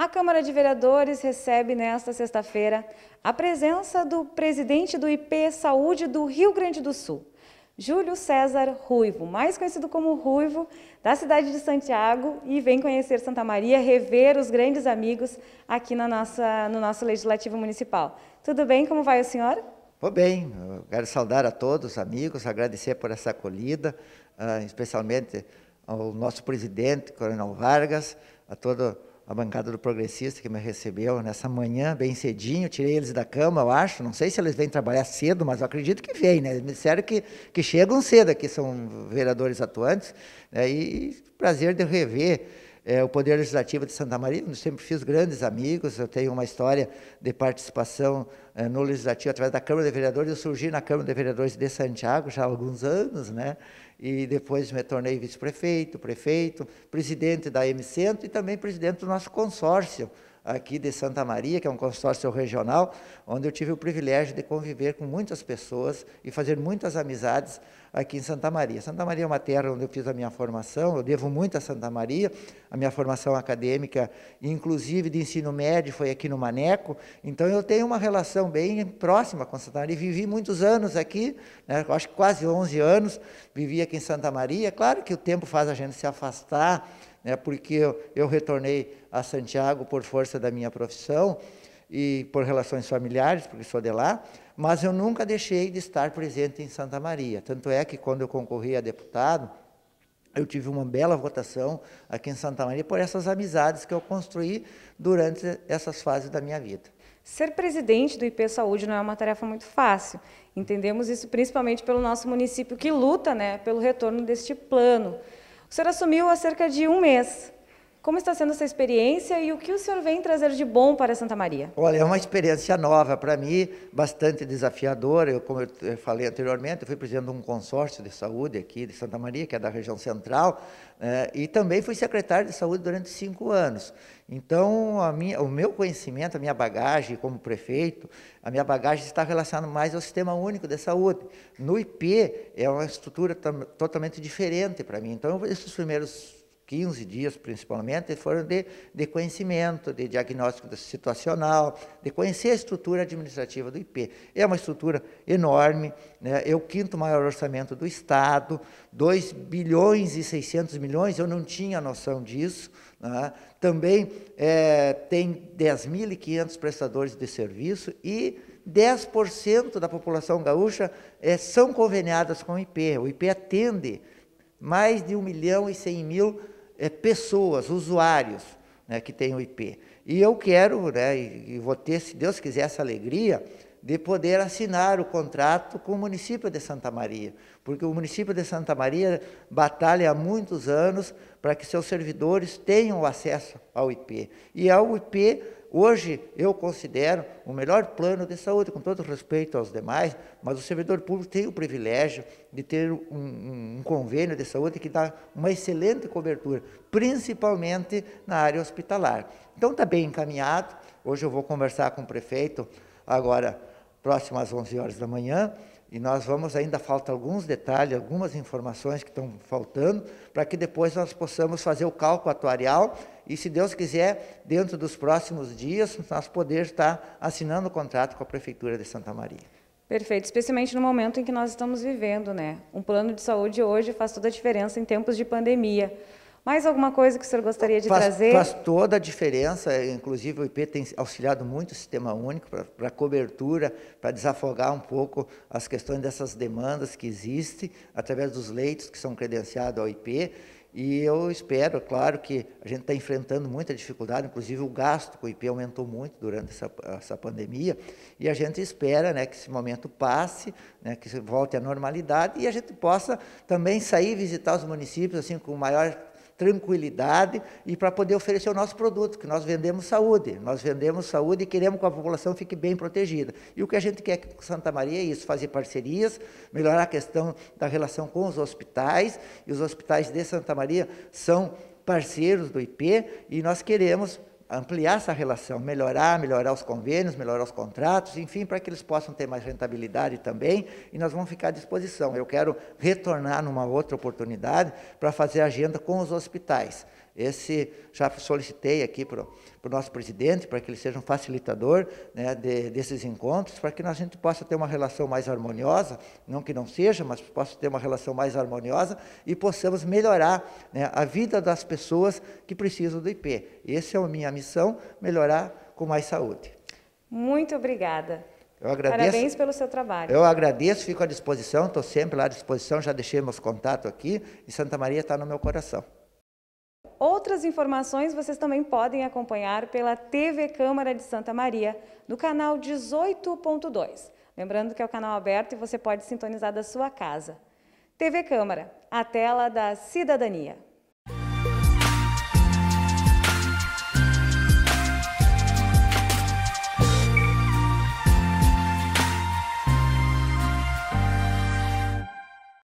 A Câmara de Vereadores recebe nesta sexta-feira a presença do presidente do IP Saúde do Rio Grande do Sul, Júlio César Ruivo, mais conhecido como Ruivo, da cidade de Santiago, e vem conhecer Santa Maria, rever os grandes amigos aqui na nossa, no nosso Legislativo Municipal. Tudo bem? Como vai o senhor? Vou bem. Eu quero saudar a todos, amigos, agradecer por essa acolhida, ah, especialmente ao nosso presidente, Coronel Vargas, a todo a bancada do progressista que me recebeu nessa manhã, bem cedinho, tirei eles da cama, eu acho, não sei se eles vêm trabalhar cedo, mas eu acredito que vêm, né? me disseram que, que chegam cedo aqui, são vereadores atuantes, né? e prazer de rever é, o Poder Legislativo de Santa Maria, eu sempre fiz grandes amigos, eu tenho uma história de participação é, no Legislativo através da Câmara de Vereadores, eu surgi na Câmara de Vereadores de Santiago já há alguns anos, né? e depois me tornei vice-prefeito, prefeito, presidente da m e também presidente do nosso consórcio, aqui de Santa Maria, que é um consórcio regional, onde eu tive o privilégio de conviver com muitas pessoas e fazer muitas amizades aqui em Santa Maria. Santa Maria é uma terra onde eu fiz a minha formação, eu devo muito a Santa Maria, a minha formação acadêmica, inclusive de ensino médio, foi aqui no Maneco, então eu tenho uma relação bem próxima com Santa Maria, vivi muitos anos aqui, né, acho que quase 11 anos, vivi aqui em Santa Maria, é claro que o tempo faz a gente se afastar, né, porque eu, eu retornei a Santiago por força da minha profissão, e por relações familiares, porque sou de lá, mas eu nunca deixei de estar presente em Santa Maria. Tanto é que quando eu concorri a deputado, eu tive uma bela votação aqui em Santa Maria por essas amizades que eu construí durante essas fases da minha vida. Ser presidente do IP Saúde não é uma tarefa muito fácil. Entendemos isso principalmente pelo nosso município que luta né, pelo retorno deste plano. O senhor assumiu há cerca de um mês. Como está sendo essa experiência e o que o senhor vem trazer de bom para Santa Maria? Olha, é uma experiência nova para mim, bastante desafiadora. Eu, como eu falei anteriormente, eu fui presidente de um consórcio de saúde aqui de Santa Maria, que é da região central, eh, e também fui secretário de saúde durante cinco anos. Então, minha, o meu conhecimento, a minha bagagem como prefeito, a minha bagagem está relacionada mais ao Sistema Único de Saúde. No IP, é uma estrutura totalmente diferente para mim. Então, esses primeiros 15 dias principalmente, foram de, de conhecimento, de diagnóstico situacional, de conhecer a estrutura administrativa do IP. É uma estrutura enorme, né? é o quinto maior orçamento do Estado, 2 bilhões e 600 milhões, eu não tinha noção disso. Né? Também é, tem 10.500 prestadores de serviço e 10% da população gaúcha é, são conveniadas com o IP. O IP atende mais de 1 milhão e 100 mil é, pessoas, usuários né, que têm o IP. E eu quero, né, e, e vou ter, se Deus quiser, essa alegria de poder assinar o contrato com o município de Santa Maria, porque o município de Santa Maria batalha há muitos anos para que seus servidores tenham acesso ao IP. E ao IP, hoje, eu considero o melhor plano de saúde, com todo respeito aos demais, mas o servidor público tem o privilégio de ter um, um, um convênio de saúde que dá uma excelente cobertura, principalmente na área hospitalar. Então, está bem encaminhado. Hoje eu vou conversar com o prefeito agora próximo às 11 horas da manhã, e nós vamos ainda falta alguns detalhes, algumas informações que estão faltando, para que depois nós possamos fazer o cálculo atuarial e, se Deus quiser, dentro dos próximos dias, nós poder estar assinando o contrato com a Prefeitura de Santa Maria. Perfeito, especialmente no momento em que nós estamos vivendo, né? Um plano de saúde hoje faz toda a diferença em tempos de pandemia. Mais alguma coisa que o senhor gostaria de faz, trazer? Faz toda a diferença, é, inclusive o IP tem auxiliado muito o Sistema Único para cobertura, para desafogar um pouco as questões dessas demandas que existem, através dos leitos que são credenciados ao IP, e eu espero, é claro, que a gente está enfrentando muita dificuldade, inclusive o gasto com o IP aumentou muito durante essa, essa pandemia, e a gente espera né, que esse momento passe, né, que volte à normalidade, e a gente possa também sair visitar os municípios assim com maior tranquilidade e para poder oferecer o nosso produto, que nós vendemos saúde. Nós vendemos saúde e queremos que a população fique bem protegida. E o que a gente quer com Santa Maria é isso, fazer parcerias, melhorar a questão da relação com os hospitais, e os hospitais de Santa Maria são parceiros do IP, e nós queremos ampliar essa relação, melhorar, melhorar os convênios, melhorar os contratos, enfim, para que eles possam ter mais rentabilidade também, e nós vamos ficar à disposição. Eu quero retornar numa outra oportunidade para fazer agenda com os hospitais. Esse já solicitei aqui para o nosso presidente, para que ele seja um facilitador né, de, desses encontros, para que a gente possa ter uma relação mais harmoniosa, não que não seja, mas possa ter uma relação mais harmoniosa e possamos melhorar né, a vida das pessoas que precisam do IP. Essa é a minha missão, melhorar com mais saúde. Muito obrigada. Eu agradeço. Parabéns pelo seu trabalho. Eu agradeço, fico à disposição, estou sempre lá à disposição, já deixei meus contatos aqui e Santa Maria está no meu coração outras informações vocês também podem acompanhar pela TV Câmara de Santa Maria, no canal 18.2. Lembrando que é o canal aberto e você pode sintonizar da sua casa. TV Câmara, a tela da cidadania.